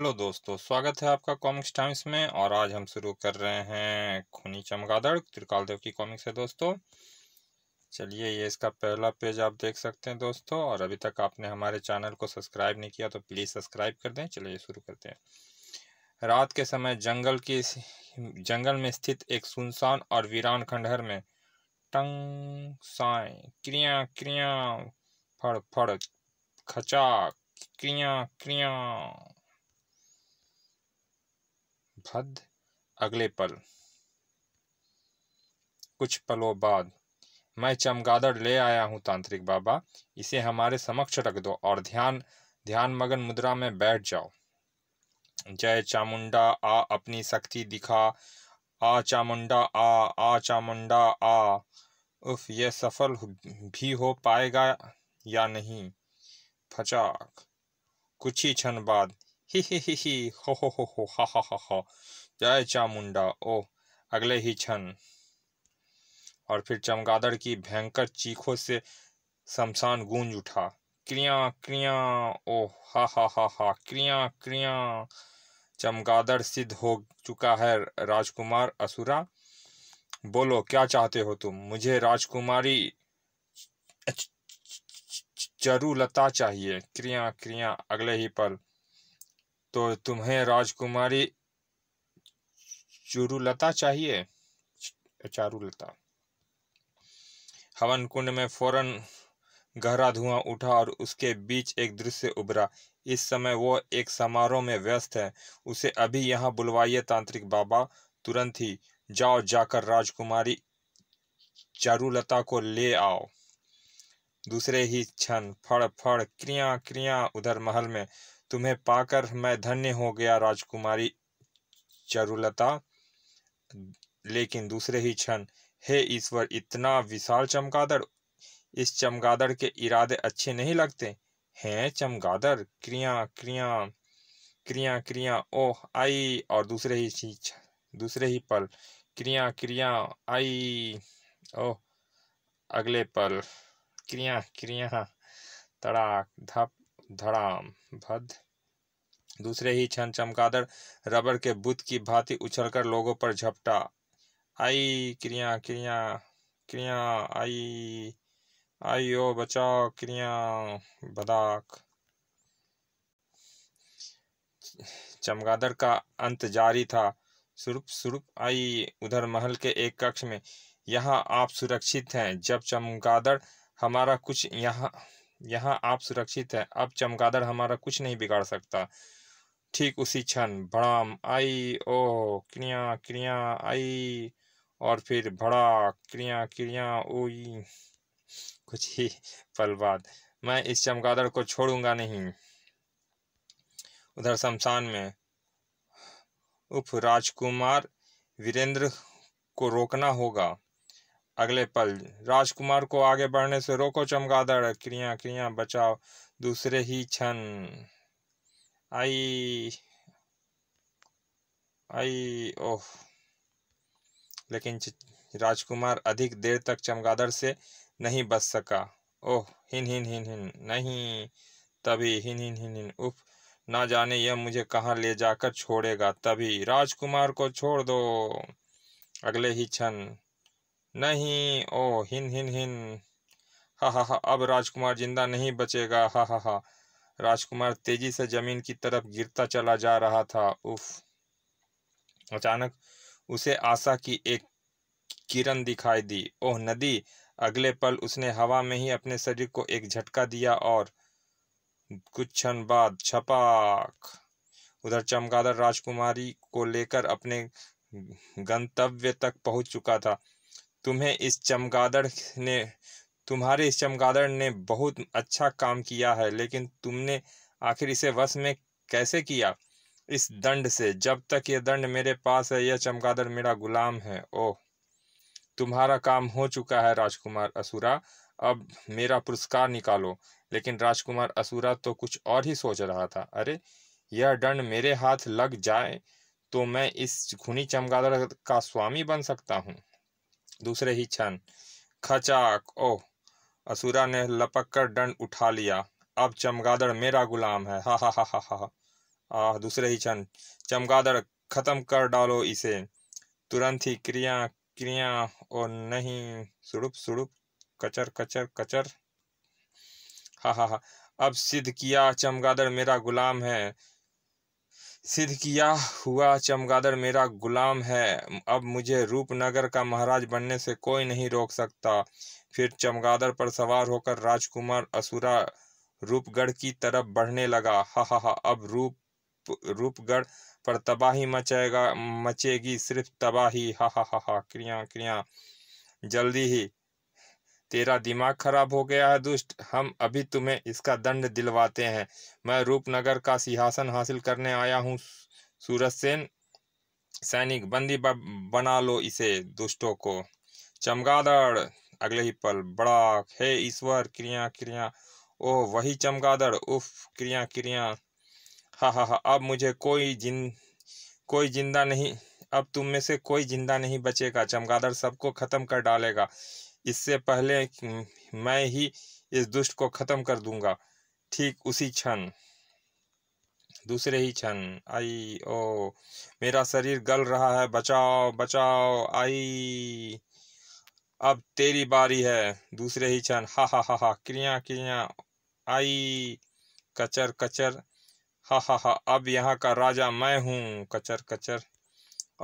Hello दोस्तों स्वागत है आपका कॉमिक्स टाइम्स में और आज हम शुरू कर रहे हैं खूनी चमगादड़ त्रिकाल देव की कॉमिक्स है दोस्तों चलिए ये इसका पहला पेज आप देख सकते हैं दोस्तों और अभी तक आपने हमारे चैनल को सब्सक्राइब नहीं किया तो प्लीज़ सब्सक्राइब कर दें चलिए शुरू करते हैं रात के समय जंगल की जंगल में स्थित एक सुनसान और वीरान खंडहर में टंग साय क्रिया क्रिया फड़ फड़ खचा क्रिया क्रिया भद्द अगले पल कुछ पलों बाद मैं चमगादड़ ले आया हूँ तांत्रिक बाबा इसे हमारे समक्ष रख दो और ध्यान ध्यान मगन मुद्रा में बैठ जाओ जय चामुंडा आ अपनी शक्ति दिखा आ चामुंडा आ आ चामुंडा आ उफ यह सफल भी हो पाएगा या नहीं फचाक कुछ ही क्षण बाद हो हो हो हो हा हा हा हा जय चामुंडा ओ अगले ही क्षण और फिर चमगादड़ की भयंकर चीखों से शमशान गूंज उठा क्रिया क्रिया ओ हा हा हा हा क्रिया क्रिया चमगादड़ सिद्ध हो चुका है राजकुमार असुरा बोलो क्या चाहते हो तुम मुझे राजकुमारी चरुलता चाहिए क्रिया क्रिया अगले ही पल तो तुम्हें राजकुमारी चुरुलता चाहिए चारुलता हवन कुंड में फौरन गहरा धुआं उठा और उसके बीच एक दृश्य उभरा इस समय वो एक समारोह में व्यस्त है उसे अभी यहाँ बुलवाइए तांत्रिक बाबा तुरंत ही जाओ जाकर राजकुमारी चारुलता को ले आओ दूसरे ही क्षण फड़ फड़ क्रिया क्रिया उधर महल में तुम्हें पाकर मैं धन्य हो गया राजकुमारी चरुलता लेकिन दूसरे ही क्षण हे ईश्वर इतना विशाल चमगादड़ इस चमगादड़ के इरादे अच्छे नहीं लगते हैं चमगादड़ क्रिया क्रिया क्रिया क्रिया ओह आई और दूसरे ही दूसरे ही पल क्रिया क्रिया आई ओह अगले पल क्रिया क्रिया तड़ाक धप धड़ाम भद्र दूसरे ही क्षण चमकादड़ रबर के बुत की भांति उछलकर लोगों पर झपटा आई क्रिया क्रिया क्रिया आई आई ओ बचाओ क्रिया बदाक चमगादड़ का अंत जारी था सुरुप सुरुप आई उधर महल के एक कक्ष में यहाँ आप सुरक्षित हैं जब चमगादड़ हमारा कुछ यहाँ यहाँ आप सुरक्षित हैं अब चमगादड़ हमारा कुछ नहीं बिगाड़ सकता ठीक उसी क्षण भड़ाम आई ओ क्रिया क्रिया आई और फिर भड़ा क्रिया क्रिया ओई कुछ ही पल बाद मैं इस चमगादड़ को छोड़ूंगा नहीं उधर शमशान में उप राजकुमार वीरेंद्र को रोकना होगा अगले पल राजकुमार को आगे बढ़ने से रोको चमगादड़ क्रिया क्रिया बचाओ दूसरे ही क्षण I I ओह लेकिन राजकुमार अधिक देर तक चमगादड़ से नहीं बच सका ओह हिन हिन हिन हिन नहीं तभी हिन हिन हिन हिन उफ ना जाने यह मुझे कहाँ ले जाकर छोड़ेगा तभी राजकुमार को छोड़ दो अगले ही क्षण नहीं ओह हिन हिन हिन हा हा हा अब राजकुमार जिंदा नहीं बचेगा हा हा हा राजकुमार तेजी से जमीन की तरफ गिरता चला जा रहा था उफ अचानक उसे आशा की एक किरण दिखाई दी ओह नदी अगले पल उसने हवा में ही अपने शरीर को एक झटका दिया और कुछ क्षण बाद छपाक उधर चमगादड़ राजकुमारी को लेकर अपने गंतव्य तक पहुंच चुका था तुम्हें इस चमगादड़ ने तुम्हारे इस चमगादड़ ने बहुत अच्छा काम किया है लेकिन तुमने आखिर इसे वश में कैसे किया इस दंड से जब तक यह दंड मेरे पास है यह चमगादड़ मेरा गुलाम है ओह तुम्हारा काम हो चुका है राजकुमार असुरा अब मेरा पुरस्कार निकालो लेकिन राजकुमार असुरा तो कुछ और ही सोच रहा था अरे यह दंड मेरे हाथ लग जाए तो मैं इस खूनी चमगादड़ का स्वामी बन सकता हूँ दूसरे ही क्षण खचाक ओह असुरा ने लपक कर दंड उठा लिया अब चमगादड़ मेरा गुलाम है हा हा हा हा हा आह दूसरे ही क्षण चमगादड़ खत्म कर डालो इसे तुरंत ही क्रिया क्रिया और नहीं सुड़ुप सुड़ुप कचर कचर कचर हा हा हा अब सिद्ध किया चमगादड़ मेरा गुलाम है सिद्ध किया हुआ चमगादड़ मेरा गुलाम है अब मुझे रूपनगर का महाराज बनने से कोई नहीं रोक सकता फिर चमगादड़ पर सवार होकर राजकुमार असुरा रूपगढ़ की तरफ बढ़ने लगा हा हा हा अब रूप रूपगढ़ पर तबाही मचेगा मचेगी सिर्फ तबाही हा हा हा हा क्रिया क्रिया जल्दी ही तेरा दिमाग खराब हो गया है दुष्ट हम अभी तुम्हें इसका दंड दिलवाते हैं मैं रूपनगर का सिंहासन हासिल करने आया हूँ सूरज सेन सैनिक बंदी बना लो इसे दुष्टों को चमगादड़ अगले ही पल बड़ा हे ईश्वर क्रिया क्रिया ओह वही चमगादड़ उफ क्रिया क्रिया हा हा हा अब मुझे कोई जिन कोई जिंदा नहीं अब तुम में से कोई जिंदा नहीं बचेगा चमगादड़ सबको ख़त्म कर डालेगा इससे पहले मैं ही इस दुष्ट को खत्म कर दूंगा ठीक उसी क्षण दूसरे ही क्षण आई ओ मेरा शरीर गल रहा है बचाओ बचाओ आई अब तेरी बारी है दूसरे ही क्षण हा हा हा हा क्रिया क्रिया आई कचर कचर हा हा हा अब यहाँ का राजा मैं हूँ कचर कचर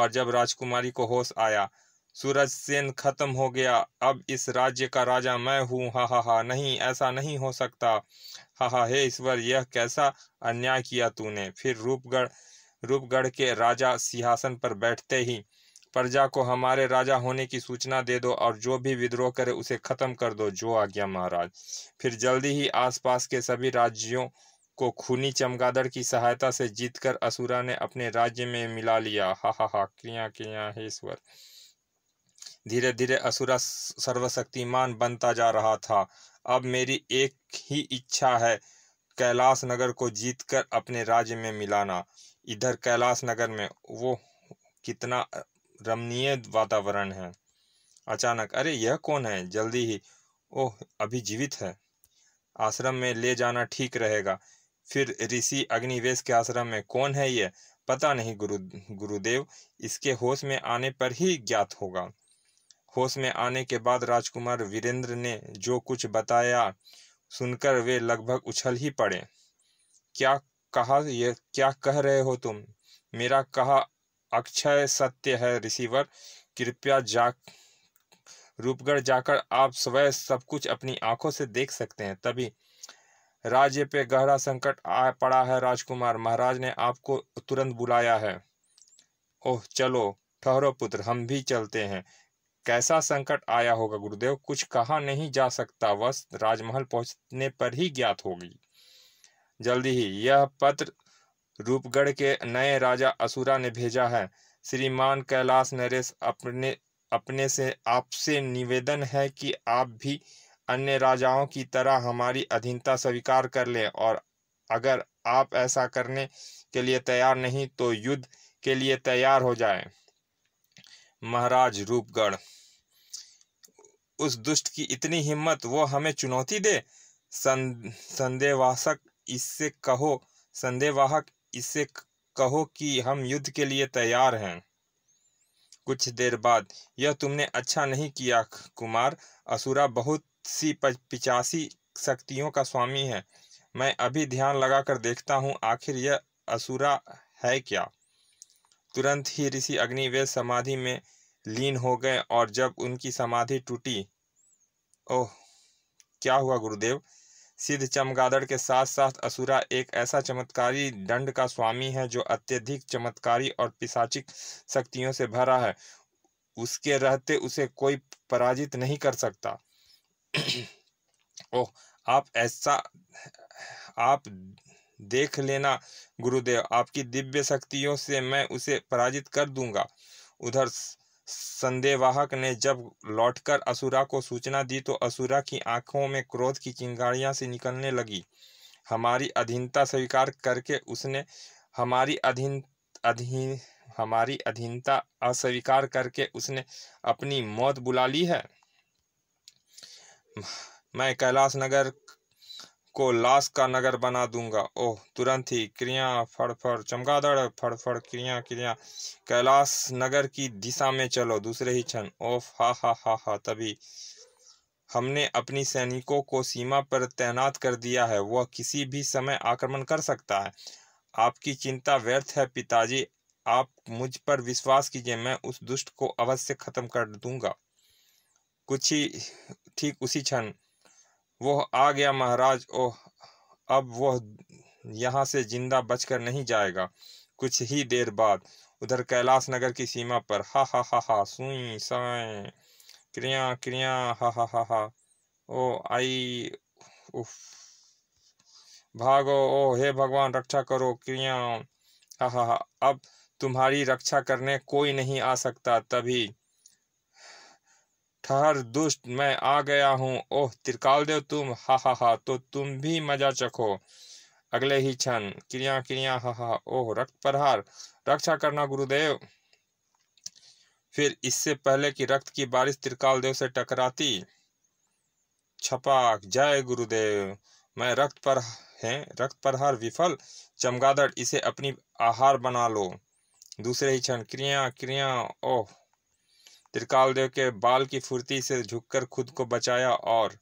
और जब राजकुमारी को होश आया सूरज सेन खत्म हो गया अब इस राज्य का राजा मैं हूँ हा हा हा नहीं ऐसा नहीं हो सकता हा हा हे ईश्वर यह कैसा अन्याय किया तूने फिर रूपगढ़ रूपगढ़ के राजा सिंहासन पर बैठते ही प्रजा को हमारे राजा होने की सूचना दे दो और जो भी विद्रोह करे उसे खत्म कर दो जो आज्ञा महाराज फिर जल्दी ही आसपास के सभी राज्यों को खूनी चमगादड़ की सहायता से जीतकर असुरा ने अपने राज्य में मिला लिया हा हा हा क्रिया क्रिया हे ईश्वर धीरे धीरे असुरा सर्वशक्तिमान बनता जा रहा था अब मेरी एक ही इच्छा है कैलाश नगर को जीतकर अपने राज्य में मिलाना इधर कैलाश नगर में वो कितना रमणीय वातावरण है अचानक अरे यह कौन है जल्दी ही ओह अभी जीवित है आश्रम में ले जाना ठीक रहेगा फिर ऋषि अग्निवेश के आश्रम में कौन है यह पता नहीं गुरु गुरुदेव इसके होश में आने पर ही ज्ञात होगा होश में आने के बाद राजकुमार वीरेंद्र ने जो कुछ बताया सुनकर वे लगभग उछल ही पड़े क्या कहा ये क्या कह रहे हो तुम मेरा कहा अक्षय सत्य है रिसीवर कृपया जा रूपगढ़ जाकर आप स्वयं सब कुछ अपनी आंखों से देख सकते हैं तभी राज्य पे गहरा संकट आ पड़ा है राजकुमार महाराज ने आपको तुरंत बुलाया है ओह चलो ठहरो पुत्र हम भी चलते हैं कैसा संकट आया होगा गुरुदेव कुछ कहा नहीं जा सकता वस्तु राजमहल पहुंचने पर ही ज्ञात होगी जल्दी ही यह पत्र रूपगढ़ के नए राजा असुरा ने भेजा है श्रीमान कैलाश नरेश अपने अपने से आपसे निवेदन है कि आप भी अन्य राजाओं की तरह हमारी अधीनता स्वीकार कर लें और अगर आप ऐसा करने के लिए तैयार नहीं तो युद्ध के लिए तैयार हो जाएं। महाराज रूपगढ़ उस दुष्ट की इतनी हिम्मत वो हमें चुनौती दे सं, संदेहवासक इससे कहो संदेहवाहक इससे कहो कि हम युद्ध के लिए तैयार हैं कुछ देर बाद यह तुमने अच्छा नहीं किया कुमार असुरा बहुत सी पिचासी शक्तियों का स्वामी है मैं अभी ध्यान लगाकर देखता हूँ आखिर यह असुरा है क्या तुरंत ही ऋषि अग्निवेश समाधि में लीन हो गए और जब उनकी समाधि टूटी ओह क्या हुआ गुरुदेव सिद्ध चमगादड़ के साथ साथ असुरा एक ऐसा चमत्कारी दंड का स्वामी है जो अत्यधिक चमत्कारी और पिशाचिक शक्तियों से भरा है उसके रहते उसे कोई पराजित नहीं कर सकता ओह आप ऐसा आप देख लेना गुरुदेव आपकी दिव्य शक्तियों से मैं उसे पराजित कर दूंगा उधर संदेवाहक ने जब लौटकर असुरा को सूचना दी तो असुरा की आंखों में क्रोध की चिंगारियां से निकलने लगी हमारी अधीनता स्वीकार करके उसने हमारी अधीन अधीन हमारी अधीनता अस्वीकार करके उसने अपनी मौत बुला ली है मैं कैलाश नगर को लाश का नगर बना दूंगा ओह तुरंत ही क्रिया फड़फड़ चमगादड़ फड़फड़ क्रिया क्रिया कैलाश नगर की दिशा में चलो दूसरे ही क्षण ओफ हा हा हा हा तभी हमने अपनी सैनिकों को सीमा पर तैनात कर दिया है वह किसी भी समय आक्रमण कर सकता है आपकी चिंता व्यर्थ है पिताजी आप मुझ पर विश्वास कीजिए मैं उस दुष्ट को अवश्य खत्म कर दूंगा कुछ ही ठीक उसी क्षण वह आ गया महाराज ओह अब वह यहाँ से जिंदा बचकर नहीं जाएगा कुछ ही देर बाद उधर कैलाश नगर की सीमा पर हा हा हा हा सुई साए क्रिया क्रिया हा हा हा हा ओ आई उफ भागो ओ हे भगवान रक्षा करो क्रिया हा हा हा अब तुम्हारी रक्षा करने कोई नहीं आ सकता तभी ठहर दुष्ट मैं आ गया हूँ ओह त्रिकाल देव तुम हा हा हा तो तुम भी मजा चखो अगले ही क्षण क्रिया क्रिया हा हा ओह रक्त प्रहार रक्षा करना गुरुदेव फिर इससे पहले कि रक्त की बारिश त्रिकालदेव से टकराती छपाक जय गुरुदेव मैं रक्त पर है रक्त प्रहार विफल चमगादड़ इसे अपनी आहार बना लो दूसरे ही क्षण क्रिया क्रिया ओह त्रिकालदेव के बाल की फुर्ती से झुककर खुद को बचाया और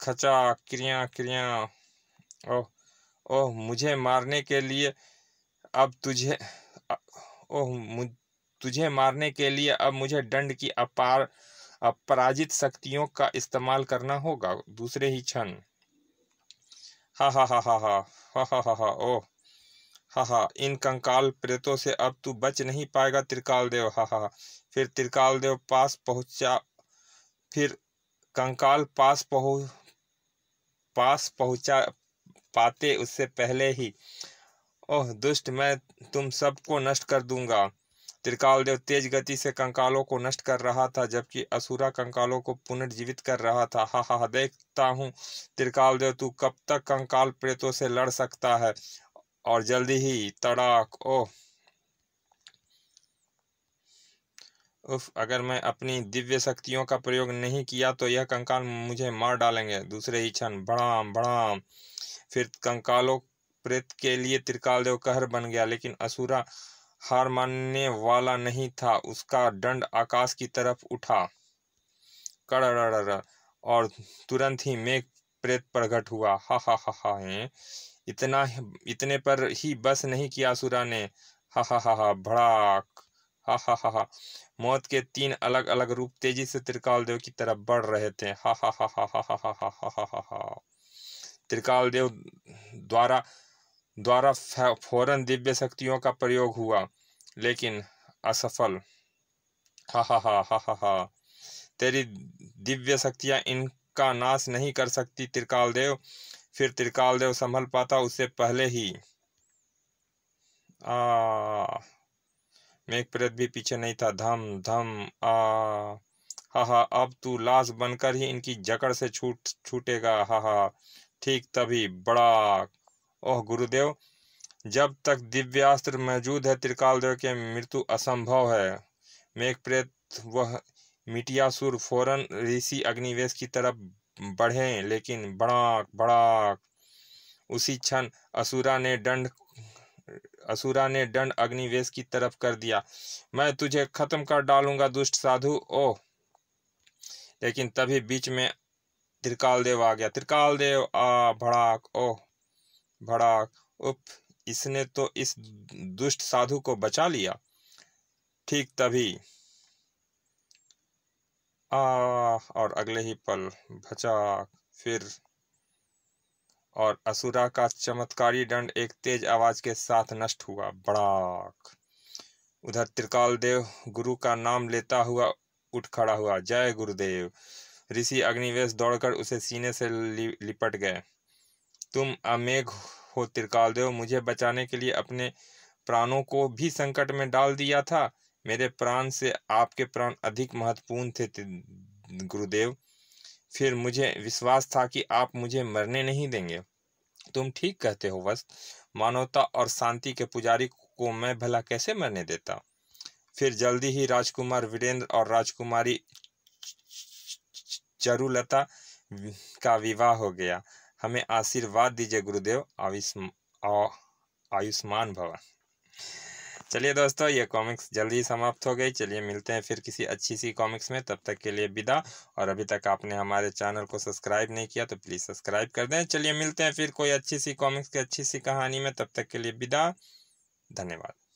खचा क्रिया क्रिया ओह ओह मुझे मारने के लिए अब तुझे ओह तुझे मारने के लिए अब मुझे दंड की अपार अपराजित शक्तियों का इस्तेमाल करना होगा दूसरे ही क्षण हा हा हा हा हा हा हा हा हा ओह हाहा हा इन कंकाल प्रेतों से अब तू बच नहीं पाएगा त्रिकालदेव हा हा हाँ, फिर त्रिकालदेव पास पहुंचा फिर कंकाल पास पहु पास पहुंचा पाते उससे पहले ही ओह दुष्ट मैं तुम सबको नष्ट कर दूंगा त्रिकालदेव तेज गति से कंकालों को नष्ट कर रहा था जबकि असुरा कंकालों को पुनर्जीवित कर रहा था हा हा हाँ, देखता हूँ त्रिकालदेव तू कब तक कंकाल प्रेतों से लड़ सकता है और जल्दी ही तड़ाक ओह उफ अगर मैं अपनी दिव्य शक्तियों का प्रयोग नहीं किया तो यह कंकाल मुझे मार डालेंगे दूसरे ही क्षण भड़ाम भड़ाम फिर कंकालों प्रेत के लिए त्रिकालदेव कहर बन गया लेकिन असुरा हार मानने वाला नहीं था उसका दंड आकाश की तरफ उठा कड़ और तुरंत ही मेघ प्रेत प्रकट हुआ हा हा हा हा इतना इतने पर ही बस नहीं किया सुरा ने हा हा हा हा भड़ाक हा हा हा हा मौत के तीन अलग अलग रूप तेजी से त्रिकाल देव की तरफ बढ़ रहे थे हा हा हा हा हा हा हा हा हा हा हा हा त्रिकाल देव द्वारा द्वारा फौरन दिव्य शक्तियों का प्रयोग हुआ लेकिन असफल हा हा हा हा हा हा तेरी दिव्य शक्तियां इनका नाश नहीं कर सकती त्रिकाल देव फिर त्रिकाल देव संभल पाता उससे पहले ही आ मेघ प्रेत भी पीछे नहीं था धम धम आ हा हा अब तू लाश बनकर ही इनकी जकड़ से छूट छूटेगा हा हा ठीक तभी बड़ा ओह गुरुदेव जब तक दिव्यास्त्र मौजूद है त्रिकाल देव के मृत्यु असंभव है मेघ प्रेत वह मिटियासुर फौरन ऋषि अग्निवेश की तरफ बढ़ें लेकिन बड़ाक बड़ाक उसी क्षण असुरा ने दंड असुरा ने दंड अग्निवेश की तरफ कर दिया मैं तुझे खत्म कर डालूंगा दुष्ट साधु ओ लेकिन तभी बीच में त्रिकाल देव आ गया त्रिकाल देव आ भड़ाक ओ भड़ाक उप इसने तो इस दुष्ट साधु को बचा लिया ठीक तभी आ और अगले ही पल भचा फिर और असुरा का चमत्कारी दंड एक तेज आवाज के साथ नष्ट हुआ बड़ाक उधर त्रिकाल देव गुरु का नाम लेता हुआ उठ खड़ा हुआ जय गुरुदेव ऋषि अग्निवेश दौड़कर उसे सीने से लि, लिपट गए तुम अमेघ हो त्रिकाल देव मुझे बचाने के लिए अपने प्राणों को भी संकट में डाल दिया था मेरे प्राण से आपके प्राण अधिक महत्वपूर्ण थे गुरुदेव फिर मुझे विश्वास था कि आप मुझे मरने नहीं देंगे तुम ठीक कहते हो वस्त मानवता और शांति के पुजारी को मैं भला कैसे मरने देता फिर जल्दी ही राजकुमार वीरेंद्र और राजकुमारी चरुलता का विवाह हो गया हमें आशीर्वाद दीजिए गुरुदेव आयुष्मान भवन चलिए दोस्तों ये कॉमिक्स जल्दी समाप्त हो गई चलिए मिलते हैं फिर किसी अच्छी सी कॉमिक्स में तब तक के लिए विदा और अभी तक आपने हमारे चैनल को सब्सक्राइब नहीं किया तो प्लीज़ सब्सक्राइब कर दें चलिए मिलते हैं फिर कोई अच्छी सी कॉमिक्स की अच्छी सी कहानी में तब तक के लिए विदा धन्यवाद